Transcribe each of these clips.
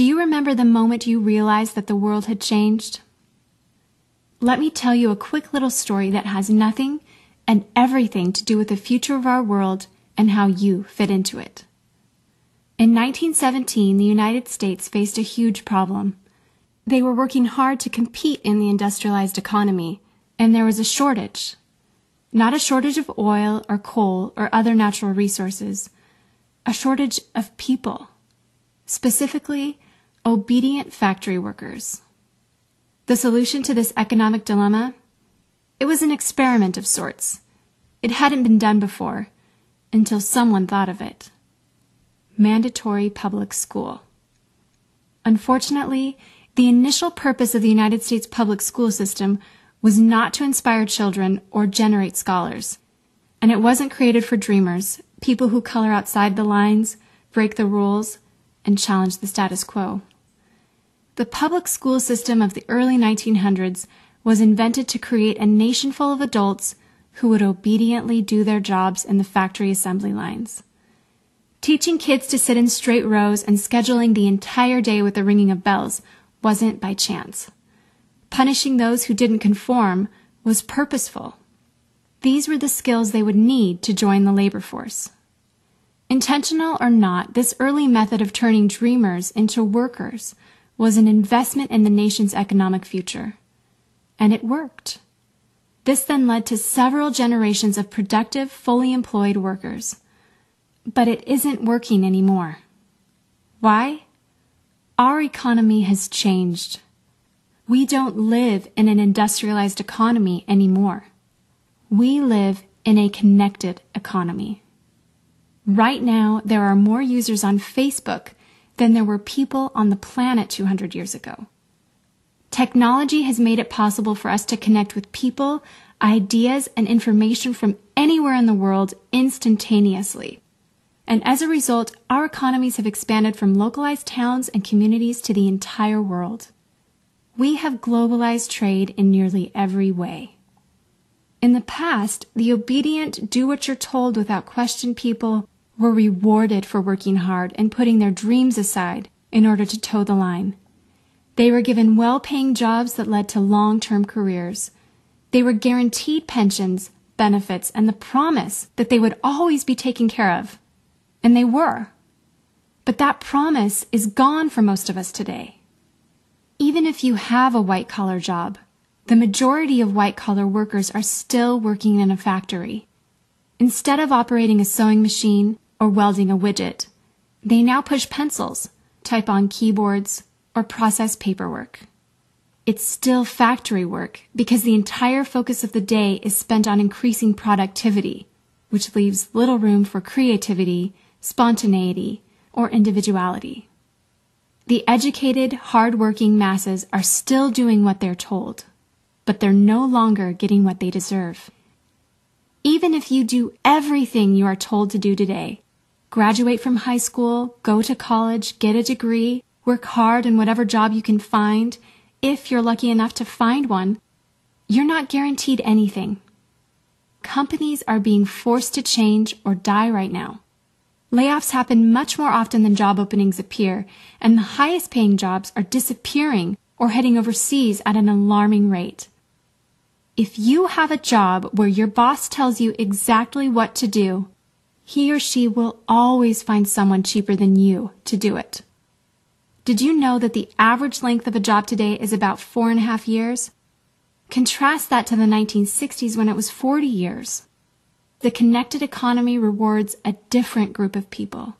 Do you remember the moment you realized that the world had changed? Let me tell you a quick little story that has nothing and everything to do with the future of our world and how you fit into it. In 1917, the United States faced a huge problem. They were working hard to compete in the industrialized economy, and there was a shortage. Not a shortage of oil or coal or other natural resources, a shortage of people. Specifically, obedient factory workers. The solution to this economic dilemma? It was an experiment of sorts. It hadn't been done before until someone thought of it. Mandatory public school. Unfortunately, the initial purpose of the United States public school system was not to inspire children or generate scholars. And it wasn't created for dreamers, people who color outside the lines, break the rules, and challenge the status quo. The public school system of the early 1900s was invented to create a nation full of adults who would obediently do their jobs in the factory assembly lines. Teaching kids to sit in straight rows and scheduling the entire day with the ringing of bells wasn't by chance. Punishing those who didn't conform was purposeful. These were the skills they would need to join the labor force. Intentional or not, this early method of turning dreamers into workers was an investment in the nation's economic future. And it worked. This then led to several generations of productive, fully employed workers. But it isn't working anymore. Why? Our economy has changed. We don't live in an industrialized economy anymore. We live in a connected economy. Right now, there are more users on Facebook than there were people on the planet 200 years ago. Technology has made it possible for us to connect with people, ideas, and information from anywhere in the world instantaneously. And as a result, our economies have expanded from localized towns and communities to the entire world. We have globalized trade in nearly every way. In the past, the obedient, do what you're told without question people were rewarded for working hard and putting their dreams aside in order to toe the line. They were given well paying jobs that led to long term careers. They were guaranteed pensions, benefits, and the promise that they would always be taken care of. And they were. But that promise is gone for most of us today. Even if you have a white collar job, the majority of white collar workers are still working in a factory. Instead of operating a sewing machine, or welding a widget. They now push pencils, type on keyboards, or process paperwork. It's still factory work because the entire focus of the day is spent on increasing productivity, which leaves little room for creativity, spontaneity, or individuality. The educated, hard-working masses are still doing what they're told, but they're no longer getting what they deserve. Even if you do everything you are told to do today, graduate from high school, go to college, get a degree, work hard in whatever job you can find, if you're lucky enough to find one, you're not guaranteed anything. Companies are being forced to change or die right now. Layoffs happen much more often than job openings appear, and the highest paying jobs are disappearing or heading overseas at an alarming rate. If you have a job where your boss tells you exactly what to do he or she will always find someone cheaper than you to do it. Did you know that the average length of a job today is about four and a half years? Contrast that to the 1960s when it was 40 years. The connected economy rewards a different group of people.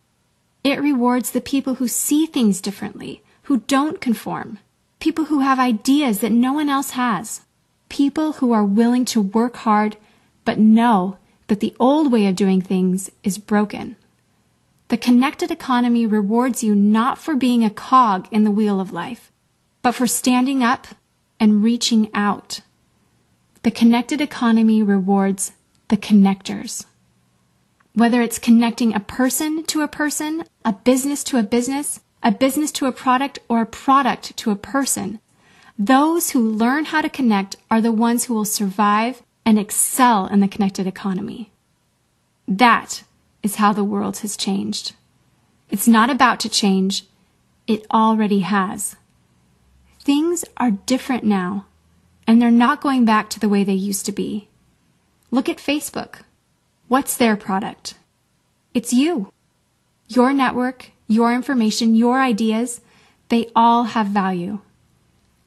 It rewards the people who see things differently, who don't conform, people who have ideas that no one else has, people who are willing to work hard but know that the old way of doing things is broken. The connected economy rewards you not for being a cog in the wheel of life, but for standing up and reaching out. The connected economy rewards the connectors. Whether it's connecting a person to a person, a business to a business, a business to a product, or a product to a person, those who learn how to connect are the ones who will survive and excel in the connected economy. That is how the world has changed. It's not about to change. It already has. Things are different now, and they're not going back to the way they used to be. Look at Facebook. What's their product? It's you. Your network, your information, your ideas, they all have value.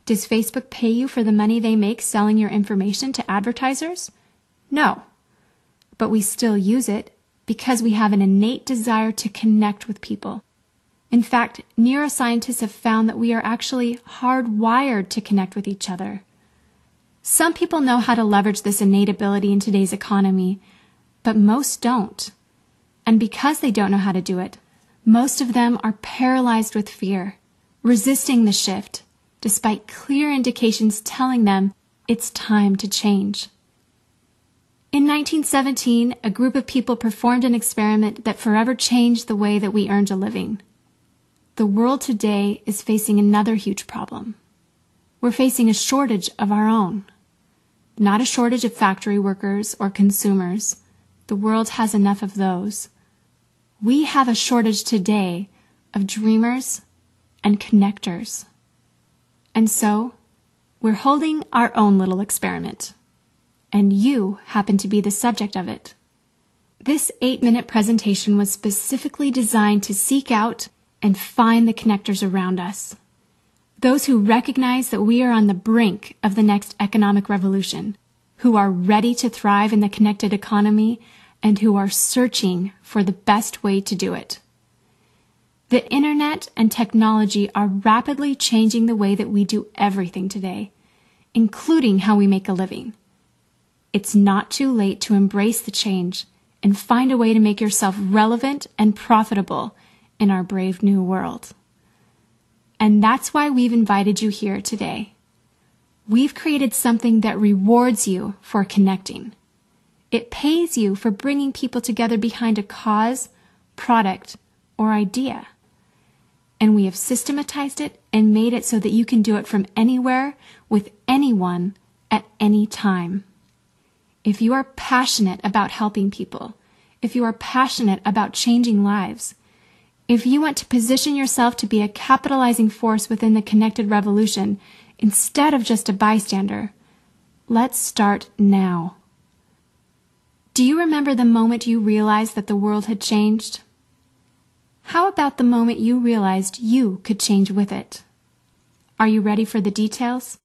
Does Facebook pay you for the money they make selling your information to advertisers? No. But we still use it because we have an innate desire to connect with people. In fact, neuroscientists have found that we are actually hardwired to connect with each other. Some people know how to leverage this innate ability in today's economy, but most don't. And because they don't know how to do it, most of them are paralyzed with fear, resisting the shift, despite clear indications telling them it's time to change. In 1917, a group of people performed an experiment that forever changed the way that we earned a living. The world today is facing another huge problem. We're facing a shortage of our own. Not a shortage of factory workers or consumers. The world has enough of those. We have a shortage today of dreamers and connectors. And so, we're holding our own little experiment. And you happen to be the subject of it. This eight minute presentation was specifically designed to seek out and find the connectors around us. Those who recognize that we are on the brink of the next economic revolution, who are ready to thrive in the connected economy, and who are searching for the best way to do it. The internet and technology are rapidly changing the way that we do everything today, including how we make a living. It's not too late to embrace the change and find a way to make yourself relevant and profitable in our brave new world. And that's why we've invited you here today. We've created something that rewards you for connecting. It pays you for bringing people together behind a cause, product, or idea and we have systematized it and made it so that you can do it from anywhere with anyone at any time. If you are passionate about helping people, if you are passionate about changing lives, if you want to position yourself to be a capitalizing force within the connected revolution instead of just a bystander, let's start now. Do you remember the moment you realized that the world had changed? How about the moment you realized you could change with it? Are you ready for the details?